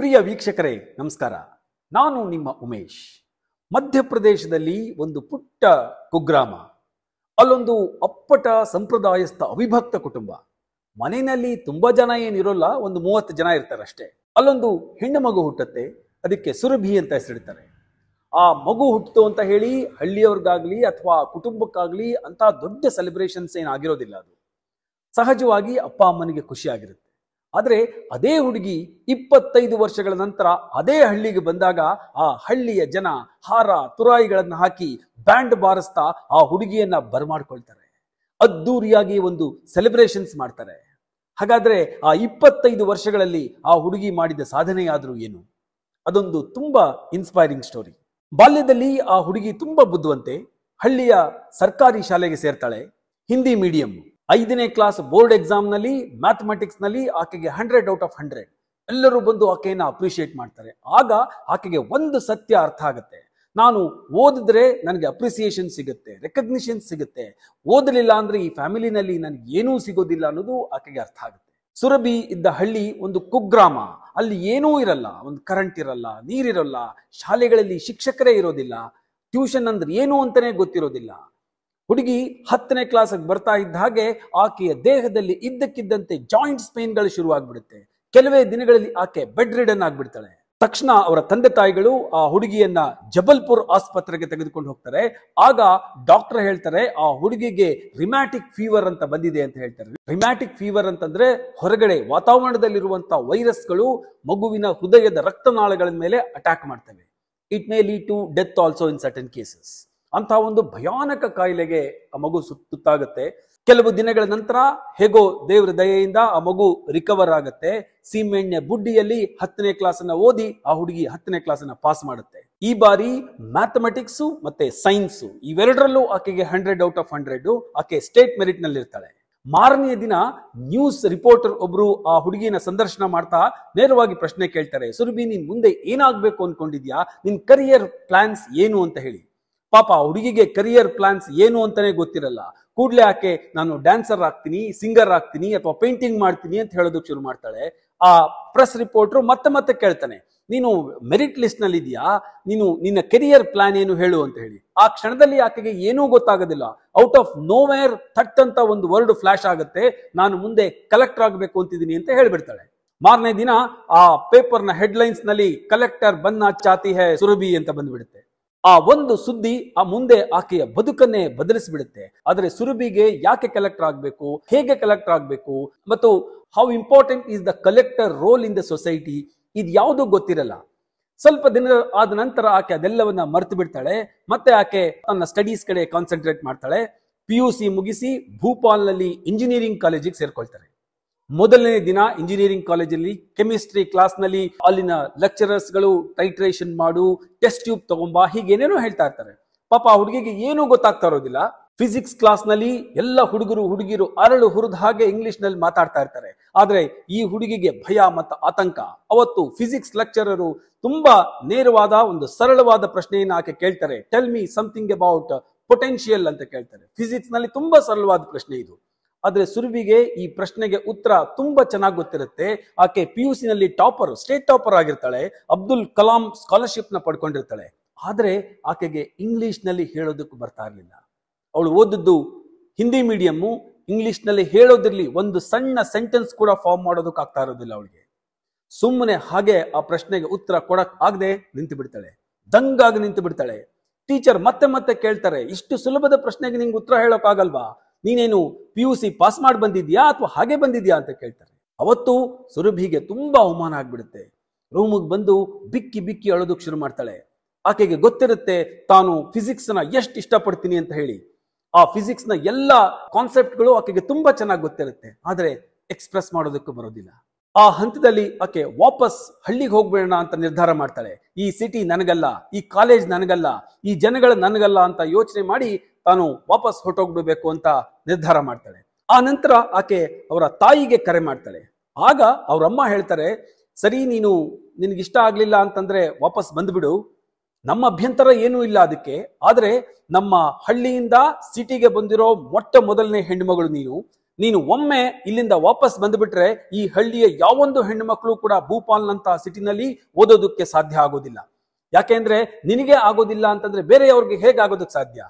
ಪ್ರಿಯ ವೀಕ್ಷಕರೇ ನಮಸ್ಕಾರ ನಾನು ನಿಮ್ಮ ಉಮೇಶ್ ಮಧ್ಯಪ್ರದೇಶದಲ್ಲಿ ಒಂದು ಪುಟ್ಟ ಕುಗ್ರಾಮ ಅಲ್ಲೊಂದು ಅಪ್ಪಟ ಸಂಪ್ರದಾಯಸ್ಥ ಅವಿಭಕ್ತ ಕುಟುಂಬ ಮನೆಯಲ್ಲಿ ತುಂಬಾ ಜನ ಏನಿರೋಲ್ಲ ಒಂದು ಮೂವತ್ತು ಜನ ಇರ್ತಾರೆ ಅಷ್ಟೇ ಅಲ್ಲೊಂದು ಹೆಣ್ಣು ಮಗು ಹುಟ್ಟತ್ತೆ ಅದಕ್ಕೆ ಸುರಭಿ ಅಂತ ಹೆಸರಿಡ್ತಾರೆ ಆ ಮಗು ಹುಟ್ಟಿತು ಅಂತ ಹೇಳಿ ಹಳ್ಳಿಯವ್ರಿಗಾಗ್ಲಿ ಅಥವಾ ಕುಟುಂಬಕ್ಕಾಗ್ಲಿ ಅಂತ ದೊಡ್ಡ ಸೆಲೆಬ್ರೇಷನ್ಸ್ ಏನಾಗಿರೋದಿಲ್ಲ ಅದು ಸಹಜವಾಗಿ ಅಪ್ಪ ಅಮ್ಮನಿಗೆ ಖುಷಿಯಾಗಿರುತ್ತೆ ಆದರೆ ಅದೇ ಹುಡುಗಿ ಇಪ್ಪತ್ತೈದು ವರ್ಷಗಳ ನಂತರ ಅದೇ ಹಳ್ಳಿಗೆ ಬಂದಾಗ ಆ ಹಳ್ಳಿಯ ಜನ ಹಾರ ತುರಾಯಿಗಳನ್ನು ಹಾಕಿ ಬ್ಯಾಂಡ್ ಬಾರಿಸ್ತಾ ಆ ಹುಡುಗಿಯನ್ನ ಬರಮಾಡ್ಕೊಳ್ತಾರೆ ಅದ್ದೂರಿಯಾಗಿ ಒಂದು ಸೆಲೆಬ್ರೇಷನ್ಸ್ ಮಾಡ್ತಾರೆ ಹಾಗಾದ್ರೆ ಆ ಇಪ್ಪತ್ತೈದು ವರ್ಷಗಳಲ್ಲಿ ಆ ಹುಡುಗಿ ಮಾಡಿದ ಸಾಧನೆಯಾದರೂ ಏನು ಅದೊಂದು ತುಂಬಾ ಇನ್ಸ್ಪೈರಿಂಗ್ ಸ್ಟೋರಿ ಬಾಲ್ಯದಲ್ಲಿ ಆ ಹುಡುಗಿ ತುಂಬಾ ಬುದ್ಧುವಂತೆ ಹಳ್ಳಿಯ ಸರ್ಕಾರಿ ಶಾಲೆಗೆ ಸೇರ್ತಾಳೆ ಹಿಂದಿ ಮೀಡಿಯಂ ಐದನೇ ಕ್ಲಾಸ್ ಬೋರ್ಡ್ ಎಕ್ಸಾಮ್ನಲ್ಲಿ ಮ್ಯಾಥಮೆಟಿಕ್ಸ್ನಲ್ಲಿ ಆಕೆಗೆ ಹಂಡ್ರೆಡ್ ಔಟ್ ಆಫ್ ಹಂಡ್ರೆಡ್ ಎಲ್ಲರೂ ಬಂದು ಆಕೆಯನ್ನು ಅಪ್ರಿಷಿಯೇಟ್ ಮಾಡ್ತಾರೆ ಆಗ ಆಕೆಗೆ ಒಂದು ಸತ್ಯ ಅರ್ಥ ಆಗುತ್ತೆ ನಾನು ಓದಿದ್ರೆ ನನಗೆ ಅಪ್ರಿಸಿಯೇಷನ್ ಸಿಗುತ್ತೆ ರೆಕಗ್ನಿಷನ್ ಸಿಗುತ್ತೆ ಓದಲಿಲ್ಲ ಅಂದ್ರೆ ಈ ಫ್ಯಾಮಿಲಿನಲ್ಲಿ ನನಗೆ ಏನೂ ಸಿಗೋದಿಲ್ಲ ಅನ್ನೋದು ಆಕೆಗೆ ಅರ್ಥ ಆಗುತ್ತೆ ಸುರಭಿ ಇದ್ದ ಹಳ್ಳಿ ಒಂದು ಕುಗ್ರಾಮ ಅಲ್ಲಿ ಏನೂ ಇರಲ್ಲ ಒಂದು ಕರೆಂಟ್ ಇರಲ್ಲ ನೀರಿರಲ್ಲ ಶಾಲೆಗಳಲ್ಲಿ ಶಿಕ್ಷಕರೇ ಇರೋದಿಲ್ಲ ಟ್ಯೂಷನ್ ಅಂದ್ರೆ ಏನು ಅಂತಾನೆ ಗೊತ್ತಿರೋದಿಲ್ಲ ಹುಡುಗಿ ಹತ್ತನೇ ಕ್ಲಾಸ್ಗೆ ಬರ್ತಾ ಇದ್ದ ಹಾಗೆ ಆಕೆಯ ದೇಹದಲ್ಲಿ ಇದ್ದಕ್ಕಿದ್ದಂತೆ ಸ್ಪೇನ್ಗಳು ಸ್ಪೇನ್ಗಳು ಶುರುವಾಗ್ಬಿಡುತ್ತೆ ಕೆಲವೇ ದಿನಗಳಲ್ಲಿ ಆಕೆ ಬೆಡ್ ರಿಡನ್ ಆಗ್ಬಿಡ್ತಾಳೆ ತಕ್ಷಣ ಅವರ ತಂದೆ ತಾಯಿಗಳು ಆ ಹುಡುಗಿಯನ್ನ ಜಬಲ್ಪುರ್ ಆಸ್ಪತ್ರೆಗೆ ತೆಗೆದುಕೊಂಡು ಹೋಗ್ತಾರೆ ಆಗ ಡಾಕ್ಟರ್ ಹೇಳ್ತಾರೆ ಆ ಹುಡುಗಿಗೆ ರಿಮ್ಯಾಟಿಕ್ ಫೀವರ್ ಅಂತ ಬಂದಿದೆ ಅಂತ ಹೇಳ್ತಾರೆ ರಿಮ್ಯಾಟಿಕ್ ಫೀವರ್ ಅಂತಂದ್ರೆ ಹೊರಗಡೆ ವಾತಾವರಣದಲ್ಲಿರುವಂತಹ ವೈರಸ್ಗಳು ಮಗುವಿನ ಹೃದಯದ ರಕ್ತನಾಳಗಳ ಮೇಲೆ ಅಟ್ಯಾಕ್ ಮಾಡ್ತವೆ it may lead to death also in certain cases ಅಂತಹ ಒಂದು ಭಯಾನಕ ಕಾಯಿಲೆಗೆ ಆ ಮಗು ಸುತ್ತಾಗುತ್ತೆ ಕೆಲವು ದಿನಗಳ ನಂತರ ಹೇಗೋ ದೇವರ ದಯೆಯಿಂದ ಆ ಮಗು ರಿಕವರ್ ಆಗುತ್ತೆ ಸೀಮೆಣ್ಣೆ ಬುಡ್ಡಿಯಲ್ಲಿ ಹತ್ತನೇ ಕ್ಲಾಸನ್ನ ಓದಿ ಆ ಹುಡುಗಿ ಹತ್ತನೇ ಅನ್ನ ಪಾಸ್ ಮಾಡುತ್ತೆ ಈ ಬಾರಿ ಮ್ಯಾಥಮೆಟಿಕ್ಸ್ ಮತ್ತೆ ಸೈನ್ಸ್ ಇವೆರಡರಲ್ಲೂ ಆಕೆಗೆ ಹಂಡ್ರೆಡ್ ಔಟ್ ಆಫ್ ಹಂಡ್ರೆಡ್ ಆಕೆ ಸ್ಟೇಟ್ ಮೆರಿಟ್ ನಲ್ಲಿ ಇರ್ತಾಳೆ ಮಾರನೆಯ ದಿನ ನ್ಯೂಸ್ ರಿಪೋರ್ಟರ್ ಒಬ್ರು ಆ ಹುಡುಗಿನ ಸಂದರ್ಶನ ಮಾಡ್ತಾ ನೇರವಾಗಿ ಪ್ರಶ್ನೆ ಕೇಳ್ತಾರೆ ಸುರುಬಿ ನಿನ್ ಮುಂದೆ ಏನಾಗ್ಬೇಕು ಅನ್ಕೊಂಡಿದ್ಯಾ ನಿನ್ ಕರಿಯರ್ ಪ್ಲಾನ್ಸ್ ಏನು ಅಂತ ಹೇಳಿ ಪಾಪ ಹುಡುಗಿಗೆ ಕರಿಯರ್ ಪ್ಲಾನ್ಸ್ ಏನು ಅಂತಾನೆ ಗೊತ್ತಿರಲ್ಲ ಕೂಡ್ಲೆ ಆಕೆ ನಾನು ಡ್ಯಾನ್ಸರ್ ಆಗ್ತೀನಿ ಸಿಂಗರ್ ಆಗ್ತೀನಿ ಅಥವಾ ಪೇಂಟಿಂಗ್ ಮಾಡ್ತೀನಿ ಅಂತ ಹೇಳೋದಕ್ಕೆ ಶುರು ಮಾಡ್ತಾಳೆ ಆ ಪ್ರೆಸ್ ರಿಪೋರ್ಟ್ರು ಮತ್ತೆ ಮತ್ತೆ ಕೇಳ್ತಾನೆ ನೀನು ಮೆರಿಟ್ ಲಿಸ್ಟ್ ನಲ್ಲಿ ಇದೆಯಾ ನೀನು ನಿನ್ನ ಕೆರಿಯರ್ ಪ್ಲಾನ್ ಏನು ಹೇಳು ಅಂತ ಹೇಳಿ ಆ ಕ್ಷಣದಲ್ಲಿ ಆಕೆಗೆ ಏನೂ ಗೊತ್ತಾಗೋದಿಲ್ಲ ಔಟ್ ಆಫ್ ನೋವೇರ್ ಥಟ್ ಅಂತ ಒಂದು ವರ್ಡ್ ಫ್ಲಾಶ್ ಆಗುತ್ತೆ ನಾನು ಮುಂದೆ ಕಲೆಕ್ಟರ್ ಆಗಬೇಕು ಅಂತಿದ್ದೀನಿ ಅಂತ ಹೇಳ್ಬಿಡ್ತಾಳೆ ಮಾರನೇ ದಿನ ಆ ಪೇಪರ್ನ ಹೆಡ್ಲೈನ್ಸ್ ನಲ್ಲಿ ಕಲೆಕ್ಟರ್ ಬನ್ನ ಚಾತಿ ಹೇ ಸುರಭಿ ಅಂತ ಬಂದ್ಬಿಡುತ್ತೆ ಆ ಒಂದು ಸುದ್ದಿ ಆ ಮುಂದೆ ಆಕೆಯ ಬದುಕನ್ನೇ ಬದಲಿಸಿಬಿಡುತ್ತೆ ಆದರೆ ಸುರುಬಿಗೆ ಯಾಕೆ ಕಲೆಕ್ಟರ್ ಆಗಬೇಕು ಹೇಗೆ ಕಲೆಕ್ಟರ್ ಆಗಬೇಕು ಮತ್ತು how important is the collector role in the society ಇದು ಯಾವುದೂ ಗೊತ್ತಿರಲ್ಲ ಸ್ವಲ್ಪ ದಿನ ಆದ ನಂತರ ಆಕೆ ಅದೆಲ್ಲವನ್ನ ಮರೆತು ಬಿಡ್ತಾಳೆ ಮತ್ತೆ ಆಕೆ ತನ್ನ ಸ್ಟಡೀಸ್ ಕಡೆ ಕಾನ್ಸಂಟ್ರೇಟ್ ಮಾಡ್ತಾಳೆ ಪಿ ಯು ಸಿ ಮುಗಿಸಿ ಭೂಪಾಲ್ನಲ್ಲಿ ಇಂಜಿನಿಯರಿಂಗ್ ಕಾಲೇಜಿಗೆ ಸೇರ್ಕೊಳ್ತಾರೆ ಮೊದಲನೇ ದಿನ ಇಂಜಿನಿಯರಿಂಗ್ ಕಾಲೇಜಲ್ಲಿ ಕೆಮಿಸ್ಟ್ರಿ ಕ್ಲಾಸ್ನಲ್ಲಿ ಅಲ್ಲಿನ ಲೆಕ್ಚರರ್ಸ್ ಗಳು ಟೈಟ್ರೇಷನ್ ಮಾಡು ಟೆಸ್ಟ್ ಟ್ಯೂಬ್ ತಗೊಂಬ ಹೀಗೆ ಏನೇನೋ ಹೇಳ್ತಾ ಇರ್ತಾರೆ ಪಾಪ ಹುಡುಗಿಗೆ ಏನೂ ಗೊತ್ತಾಗ್ತಾ ಇರೋದಿಲ್ಲ ಫಿಸಿಕ್ಸ್ ಕ್ಲಾಸ್ನಲ್ಲಿ ಎಲ್ಲ ಹುಡುಗರು ಹುಡುಗಿರು ಅರಳು ಹುರಿದ ಹಾಗೆ ಇಂಗ್ಲಿಷ್ನಲ್ಲಿ ಮಾತಾಡ್ತಾ ಇರ್ತಾರೆ ಆದ್ರೆ ಈ ಹುಡುಗಿಗೆ ಭಯ ಮತ್ತು ಆತಂಕ ಅವತ್ತು ಫಿಸಿಕ್ಸ್ ಲೆಕ್ಚರರು ತುಂಬಾ ನೇರವಾದ ಒಂದು ಸರಳವಾದ ಪ್ರಶ್ನೆಯನ್ನು ಆಕೆ ಕೇಳ್ತಾರೆ tell me something about potential ಅಂತ ಕೇಳ್ತಾರೆ ಫಿಸಿಕ್ಸ್ ನಲ್ಲಿ ತುಂಬಾ ಸರಳವಾದ ಪ್ರಶ್ನೆ ಇದು ಆದರೆ ಸುರುವಿಗೆ ಈ ಪ್ರಶ್ನೆಗೆ ಉತ್ತರ ತುಂಬಾ ಚೆನ್ನಾಗಿ ಗೊತ್ತಿರುತ್ತೆ ಆಕೆ ಪಿ ಯು ಸಿನಲ್ಲಿ ಟಾಪರ್ ಸ್ಟೇಟ್ ಟಾಪರ್ ಆಗಿರ್ತಾಳೆ ಅಬ್ದುಲ್ ಕಲಾಂ ಸ್ಕಾಲರ್ಶಿಪ್ ನ ಪಡ್ಕೊಂಡಿರ್ತಾಳೆ ಆದರೆ ಆಕೆಗೆ ನಲ್ಲಿ ಹೇಳೋದಕ್ಕೂ ಬರ್ತಾ ಇರಲಿಲ್ಲ ಅವಳು ಓದಿದ್ದು ಹಿಂದಿ ಮೀಡಿಯಮ್ಮು ನಲ್ಲಿ ಹೇಳೋದಿರ್ಲಿ ಒಂದು ಸಣ್ಣ ಸೆಂಟೆನ್ಸ್ ಕೂಡ ಫಾರ್ಮ್ ಮಾಡೋದಕ್ಕೆ ಆಗ್ತಾ ಇರೋದಿಲ್ಲ ಅವಳಿಗೆ ಸುಮ್ಮನೆ ಹಾಗೆ ಆ ಪ್ರಶ್ನೆಗೆ ಉತ್ತರ ಕೊಡಕ್ ಆಗದೆ ನಿಂತು ಬಿಡ್ತಾಳೆ ದಂಗಾಗಿ ನಿಂತು ಬಿಡ್ತಾಳೆ ಟೀಚರ್ ಮತ್ತೆ ಮತ್ತೆ ಕೇಳ್ತಾರೆ ಇಷ್ಟು ಸುಲಭದ ಪ್ರಶ್ನೆಗೆ ನಿಂಗೆ ಉತ್ತರ ಹೇಳೋಕ್ಕಾಗಲ್ವಾ ನೀನೇನು ಪಿ ಯು ಸಿ ಪಾಸ್ ಮಾಡಿ ಬಂದಿದ್ಯಾ ಅಥವಾ ಹಾಗೆ ಬಂದಿದ್ಯಾ ಅಂತ ಕೇಳ್ತಾರೆ ಅವತ್ತು ಸುರಭಿಗೆ ತುಂಬಾ ಅವಮಾನ ಆಗ್ಬಿಡುತ್ತೆ ರೂಮಿಗೆ ಬಂದು ಬಿಕ್ಕಿ ಬಿಕ್ಕಿ ಅಳೋದಕ್ಕೆ ಶುರು ಮಾಡ್ತಾಳೆ ಆಕೆಗೆ ಗೊತ್ತಿರುತ್ತೆ ತಾನು ಫಿಸಿಕ್ಸ್ ನ ಎಷ್ಟು ಇಷ್ಟಪಡ್ತೀನಿ ಅಂತ ಹೇಳಿ ಆ ಫಿಸಿಕ್ಸ್ ನ ಎಲ್ಲ ಕಾನ್ಸೆಪ್ಟ್ಗಳು ಆಕೆಗೆ ತುಂಬಾ ಚೆನ್ನಾಗಿ ಗೊತ್ತಿರುತ್ತೆ ಆದರೆ ಎಕ್ಸ್ಪ್ರೆಸ್ ಮಾಡೋದಕ್ಕೂ ಬರೋದಿಲ್ಲ ಆ ಹಂತದಲ್ಲಿ ಆಕೆ ವಾಪಸ್ ಹಳ್ಳಿಗೆ ಹೋಗ್ಬೇಡೋಣ ಅಂತ ನಿರ್ಧಾರ ಮಾಡ್ತಾಳೆ ಈ ಸಿಟಿ ನನಗಲ್ಲ ಈ ಕಾಲೇಜ್ ನನಗಲ್ಲ ಈ ಜನಗಳ ನನಗಲ್ಲ ಅಂತ ಯೋಚನೆ ಮಾಡಿ ತಾನು ವಾಪಸ್ ಹೊರಟೋಗ್ಬಿಡ್ಬೇಕು ಅಂತ ನಿರ್ಧಾರ ಮಾಡ್ತಾಳೆ ಆ ನಂತರ ಆಕೆ ಅವರ ತಾಯಿಗೆ ಕರೆ ಮಾಡ್ತಾಳೆ ಆಗ ಅವರಮ್ಮ ಹೇಳ್ತಾರೆ ಸರಿ ನೀನು ನಿನಗಿಷ್ಟ ಆಗಲಿಲ್ಲ ಅಂತಂದ್ರೆ ವಾಪಸ್ ಬಂದ್ಬಿಡು ನಮ್ಮ ಅಭ್ಯಂತರ ಏನೂ ಇಲ್ಲ ಅದಕ್ಕೆ ಆದರೆ ನಮ್ಮ ಹಳ್ಳಿಯಿಂದ ಸಿಟಿಗೆ ಬಂದಿರೋ ಮೊಟ್ಟ ಮೊದಲನೇ ಹೆಣ್ಣುಮಗಳು ನೀನು ನೀನು ಒಮ್ಮೆ ಇಲ್ಲಿಂದ ವಾಪಸ್ ಬಂದ್ಬಿಟ್ರೆ ಈ ಹಳ್ಳಿಯ ಯಾವೊಂದು ಹೆಣ್ಣುಮಕ್ಕಳು ಕೂಡ ಭೂಪಾಲ್ನಂತಹ ಸಿಟಿನಲ್ಲಿ ಓದೋದಕ್ಕೆ ಸಾಧ್ಯ ಆಗೋದಿಲ್ಲ ಯಾಕೆಂದ್ರೆ ನಿನಗೆ ಆಗೋದಿಲ್ಲ ಅಂತಂದ್ರೆ ಬೇರೆಯವ್ರಿಗೆ ಹೇಗಾಗೋದಕ್ಕೆ ಸಾಧ್ಯ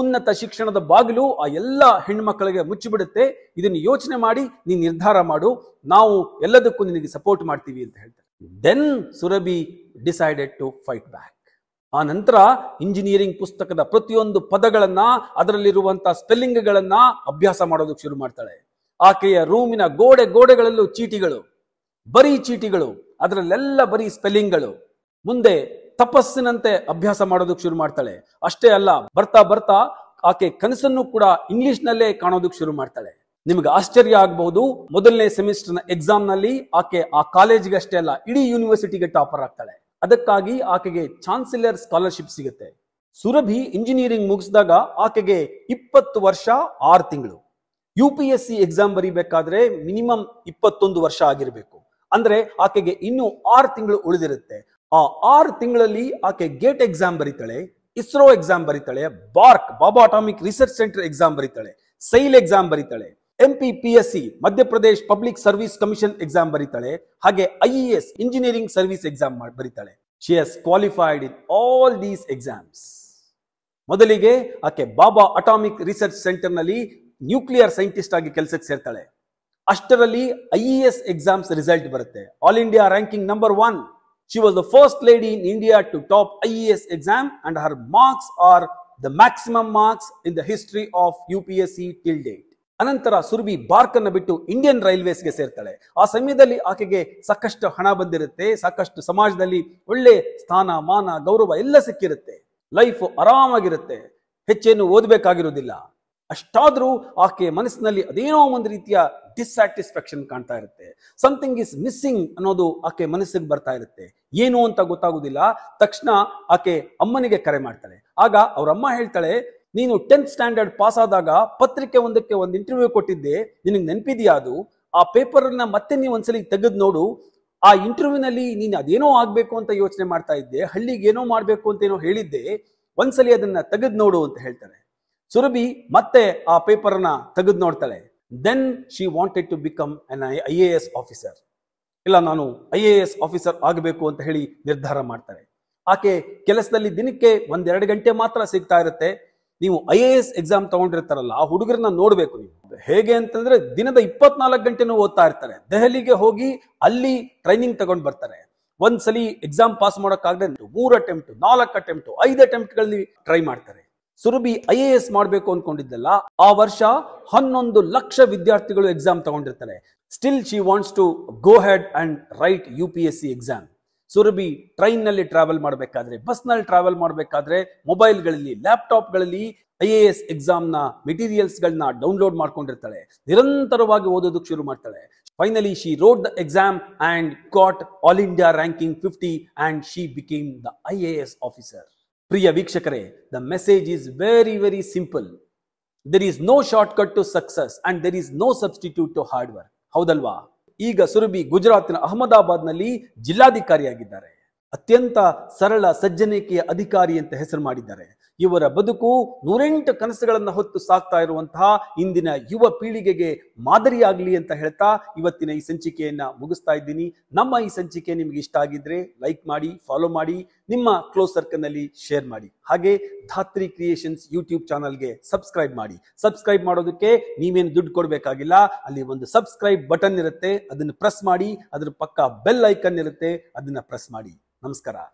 ಉನ್ನತ ಶಿಕ್ಷಣದ ಬಾಗಿಲು ಆ ಎಲ್ಲ ಹೆಣ್ಮಕ್ಕಳಿಗೆ ಮುಚ್ಚಿಬಿಡುತ್ತೆ ಇದನ್ನು ಯೋಚನೆ ಮಾಡಿ ನೀನು ನಿರ್ಧಾರ ಮಾಡು ನಾವು ಎಲ್ಲದಕ್ಕೂ ನಿನಗೆ ಸಪೋರ್ಟ್ ಮಾಡ್ತೀವಿ ಅಂತ ಹೇಳ್ತಾರೆ then Surabhi decided to fight back ಆ ನಂತರ ಇಂಜಿನಿಯರಿಂಗ್ ಪುಸ್ತಕದ ಪ್ರತಿಯೊಂದು ಪದಗಳನ್ನ ಅದರಲ್ಲಿರುವಂತಹ ಸ್ಪೆಲ್ಲಿಂಗ್ಗಳನ್ನ ಅಭ್ಯಾಸ ಮಾಡೋದಕ್ಕೆ ಶುರು ಮಾಡ್ತಾಳೆ ಆಕೆಯ ರೂಮಿನ ಗೋಡೆ ಗೋಡೆಗಳಲ್ಲೂ ಚೀಟಿಗಳು ಬರೀ ಚೀಟಿಗಳು ಅದರಲ್ಲೆಲ್ಲ ಬರೀ ಸ್ಪೆಲ್ಲಿಂಗ್ಗಳು ಮುಂದೆ ತಪಸ್ಸಿನಂತೆ ಅಭ್ಯಾಸ ಮಾಡೋದಕ್ಕೆ ಶುರು ಮಾಡ್ತಾಳೆ ಅಷ್ಟೇ ಅಲ್ಲ ಬರ್ತಾ ಬರ್ತಾ ಆಕೆ ಕನಸನ್ನು ಕೂಡ ಇಂಗ್ಲಿಷ್ ನಲ್ಲೇ ಕಾಣೋದಕ್ಕೆ ಶುರು ಮಾಡ್ತಾಳೆ ನಿಮ್ಗೆ ಆಶ್ಚರ್ಯ ಆಗಬಹುದು ಮೊದಲನೇ ಸೆಮಿಸ್ಟರ್ ನ ಎಕ್ಸಾಮ್ ನಲ್ಲಿ ಆಕೆ ಆ ಕಾಲೇಜ್ಗೆ ಅಷ್ಟೇ ಅಲ್ಲ ಇಡೀ ಯೂನಿವರ್ಸಿಟಿಗೆ ಟಾಪರ್ ಆಗ್ತಾಳೆ ಅದಕ್ಕಾಗಿ ಆಕೆಗೆ ಚಾನ್ಸೆಲರ್ ಸ್ಕಾಲರ್ಶಿಪ್ ಸಿಗುತ್ತೆ ಸುರಭಿ ಇಂಜಿನಿಯರಿಂಗ್ ಮುಗಿಸಿದಾಗ ಆಕೆಗೆ ಇಪ್ಪತ್ತು ವರ್ಷ ಆರು ತಿಂಗಳು U P S C exam ಬರೀಬೇಕಾದ್ರೆ ಮಿನಿಮಮ್ ಇಪ್ಪತ್ತೊಂದು ವರ್ಷ ಆಗಿರಬೇಕು ಅಂದ್ರೆ ಆಕೆಗೆ ಇನ್ನೂ ಆರು ತಿಂಗಳು ಉಳಿದಿರುತ್ತೆ ಆ ಆರು ತಿಂಗಳಲ್ಲಿ ಆಕೆ ಗೇಟ್ ಎಕ್ಸಾಮ್ ಬರೀತಾಳೆ ಇಸ್ರೋ ಎಕ್ಸಾಮ್ ಬರೀತಾಳೆ BARC Bhabha atomic research centre exam ಬರೀತಾಳೆ ಸೈಲ್ ಎಕ್ಸಾಮ್ ಬರೀತಾಳೆ M P P S C Madhya Pradesh public service commission exam ಬರೀತಾಳೆ ಹಾಗೆ I E S engineering service exam ಬರೀತಾಳೆ she is qualified in all these exams ಮೊದಲಿಗೆ ಆಕೆ ಬಾಬಾ ಅಟಾಮಿಕ್ ರಿಸರ್ಚ್ ಸೆಂಟರ್ ನಲ್ಲಿ nuclear scientist ಆಗಿ ಕೆಲಸಕ್ಕೆ ಸೇರ್ತಾಳೆ ಅಷ್ಟರಲ್ಲಿ I E S exams result ಬರುತ್ತೆ all India ranking number one She was the first lady in India to top IES exam and her marks are the maximum marks in the history of UPSC till date. ಅನಂತರ ಸುರ್ಬಿ bark ಅನ್ನು ಬಿಟ್ಟು Indian ರೈಲ್ವೇಸ್ಗೆ ಸೇರ್ತಾಳೆ ಆ ಸಮಯದಲ್ಲಿ ಆಕೆಗೆ ಸಾಕಷ್ಟು ಹಣ ಬಂದಿರುತ್ತೆ ಸಾಕಷ್ಟು ಸಮಾಜದಲ್ಲಿ ಒಳ್ಳೆ ಸ್ಥಾನ ಮಾನ ಗೌರವ ಎಲ್ಲ ಸಿಕ್ಕಿರುತ್ತೆ ಲೈಫ್ ಆರಾಮಾಗಿರುತ್ತೆ ಹೆಚ್ಚೇನು ಓದಬೇಕಾಗಿರುವುದಿಲ್ಲ ಅಷ್ಟಾದರೂ ಆಕೆ ಮನಸ್ಸಿನಲ್ಲಿ ಅದೇನೋ ಒಂದು ರೀತಿಯ ಡಿಸ್ಸ್ಯಾಟಿಸ್ಫ್ಯಾಕ್ಷನ್ ಕಾಣ್ತಾ ಇರುತ್ತೆ ಸಮಥಿಂಗ್ ಇಸ್ ಮಿಸ್ಸಿಂಗ್ ಅನ್ನೋದು ಆಕೆ ಮನಸ್ಸಿಗೆ ಬರ್ತಾ ಇರುತ್ತೆ ಏನು ಅಂತ ಗೊತ್ತಾಗುದಿಲ್ಲ ತಕ್ಷಣ ಆಕೆ ಅಮ್ಮನಿಗೆ ಕರೆ ಮಾಡ್ತಾಳೆ ಆಗ ಅವ್ರ ಅಮ್ಮ ಹೇಳ್ತಾಳೆ ನೀನು ಟೆಂತ್ ಸ್ಟ್ಯಾಂಡರ್ಡ್ ಪಾಸ್ ಆದಾಗ ಪತ್ರಿಕೆ ಒಂದಕ್ಕೆ ಒಂದು ಇಂಟರ್ವ್ಯೂ ಕೊಟ್ಟಿದ್ದೆ ನಿನಗೆ ನೆನಪಿದೆಯಾ ಅದು ಆ ಪೇಪರ್ನ ಮತ್ತೆ ನೀವು ಒಂದ್ಸಲಿ ತೆಗೆದು ನೋಡು ಆ ಇಂಟರ್ವ್ಯೂನಲ್ಲಿ ನೀನು ಅದೇನೋ ಆಗ್ಬೇಕು ಅಂತ ಯೋಚನೆ ಮಾಡ್ತಾ ಇದ್ದೆ ಹಳ್ಳಿಗೆ ಏನೋ ಮಾಡ್ಬೇಕು ಅಂತ ಏನೋ ಹೇಳಿದ್ದೆ ಒಂದ್ಸಲಿ ಅದನ್ನ ತೆಗೆದು ನೋಡು ಅಂತ ಹೇಳ್ತಾರೆ ಸುರಭಿ ಮತ್ತೆ ಆ ಪೇಪರ್ನ ತೆಗೆದು ನೋಡ್ತಾಳೆ then she wanted to become an I A S officer ಇಲ್ಲ ನಾನು ಐ ಎ ಎಸ್ ಆಫೀಸರ್ ಆಗಬೇಕು ಅಂತ ಹೇಳಿ ನಿರ್ಧಾರ ಮಾಡ್ತಾರೆ ಆಕೆ ಕೆಲಸದಲ್ಲಿ ದಿನಕ್ಕೆ ಒಂದೆರಡು ಗಂಟೆ ಮಾತ್ರ ಸಿಗ್ತಾ ಇರುತ್ತೆ ನೀವು ಐ ಎ ಎಸ್ ಎಕ್ಸಾಮ್ ತಗೊಂಡಿರ್ತಾರಲ್ಲ ಆ ಹುಡುಗರನ್ನ ನೋಡಬೇಕು ನೀವು ಹೇಗೆ ಅಂತಂದ್ರೆ ದಿನದ ಇಪ್ಪತ್ನಾಲ್ಕು ಗಂಟೆನೂ ಓದ್ತಾ ಇರ್ತಾರೆ ದೆಹಲಿಗೆ ಹೋಗಿ ಅಲ್ಲಿ ಟ್ರೈನಿಂಗ್ ತಗೊಂಡು ಬರ್ತಾರೆ ಒಂದ್ಸಲಿ ಎಕ್ಸಾಮ್ ಪಾಸ್ ಮಾಡೋಕ್ಕಾಗದೆ ಮೂರು ಅಟೆಂಪ್ಟ್ ನಾಲ್ಕು ಅಟೆಂಪ್ಟ್ ಐದು ಅಟೆಂಪ್ಟ್ಗಳಲ್ಲಿ ಟ್ರೈ ಮಾಡ್ತಾರೆ ಸುರಭಿ ಐ ಎ ಎಸ್ ಮಾಡಬೇಕು ಅನ್ಕೊಂಡಿದ್ದಲ್ಲ ಆ ವರ್ಷ ಹನ್ನೊಂದು ಲಕ್ಷ ವಿದ್ಯಾರ್ಥಿಗಳು ಎಕ್ಸಾಮ್ ತಗೊಂಡಿರ್ತಾರೆ still she wants to go ahead and write U P S C exam Surabhi train ನಲ್ಲಿ ಟ್ರಾವೆಲ್ ಮಾಡಬೇಕಾದ್ರೆ ಬಸ್ ನಲ್ಲಿ ಟ್ರಾವೆಲ್ ಮಾಡಬೇಕಾದ್ರೆ ಮೊಬೈಲ್ಗಳಲ್ಲಿ ಲ್ಯಾಪ್ಟಾಪ್ಗಳಲ್ಲಿ ಐ ಎ ಎಸ್ ಮೆಟೀರಿಯಲ್ಸ್ ಮೆಟೀರಿಯಲ್ಸ್ಗಳನ್ನ ಡೌನ್ಲೋಡ್ ಮಾಡ್ಕೊಂಡಿರ್ತಾಳೆ ನಿರಂತರವಾಗಿ ಓದೋದಕ್ಕೆ ಶುರು ಮಾಡ್ತಾಳೆ finally she wrote the exam and got all India ranking fifty and she became the I A S officer ಪ್ರಿಯ ವೀಕ್ಷಕರೇ the message is very very simple there is no short cut to success and there is no substitute to hard work ಹೌದಲ್ವಾ ಈಗ ಸುರಭಿ ಗುಜರಾತ್ನ ಅಹಮದಾಬಾದ್ನಲ್ಲಿ ಜಿಲ್ಲಾಧಿಕಾರಿಯಾಗಿದ್ದಾರೆ ಅತ್ಯಂತ ಸರಳ ಸಜ್ಜನಿಕೆಯ ಅಧಿಕಾರಿ ಅಂತ ಹೆಸರು ಮಾಡಿದ್ದಾರೆ ಇವರ ಬದುಕು ನೂರೆಂಟು ಕನಸುಗಳನ್ನು ಹೊತ್ತು ಸಾಕ್ತಾ ಇರುವಂತಹ ಇಂದಿನ ಯುವ ಪೀಳಿಗೆಗೆ ಮಾದರಿಯಾಗಲಿ ಅಂತ ಹೇಳ್ತಾ ಇವತ್ತಿನ ಈ ಸಂಚಿಕೆಯನ್ನು ಮುಗಿಸ್ತಾ ಇದ್ದೀನಿ ನಮ್ಮ ಈ ಸಂಚಿಕೆ ನಿಮಗೆ ಇಷ್ಟ ಆಗಿದ್ರೆ ಲೈಕ್ ಮಾಡಿ ಫಾಲೋ ಮಾಡಿ ನಿಮ್ಮ ಕ್ಲೋಸ್ ಸರ್ಕಲ್ ನಲ್ಲಿ ಶೇರ್ ಮಾಡಿ ಹಾಗೆ ಧಾತ್ರಿ ಕ್ರಿಯೇಷನ್ಸ್ ಯೂಟ್ಯೂಬ್ ಚಾನಲ್ಗೆ ಸಬ್ಸ್ಕ್ರೈಬ್ ಮಾಡಿ ಸಬ್ಸ್ಕ್ರೈಬ್ ಮಾಡೋದಕ್ಕೆ ನೀವೇನು ದುಡ್ಡು ಕೊಡಬೇಕಾಗಿಲ್ಲ ಅಲ್ಲಿ ಒಂದು ಸಬ್ಸ್ಕ್ರೈಬ್ ಬಟನ್ ಇರುತ್ತೆ ಅದನ್ನು ಪ್ರೆಸ್ ಮಾಡಿ ಅದ್ರ ಪಕ್ಕ ಬೆಲ್ ಐಕನ್ ಇರುತ್ತೆ ಅದನ್ನ ಪ್ರೆಸ್ ಮಾಡಿ ನಮಸ್ಕಾರ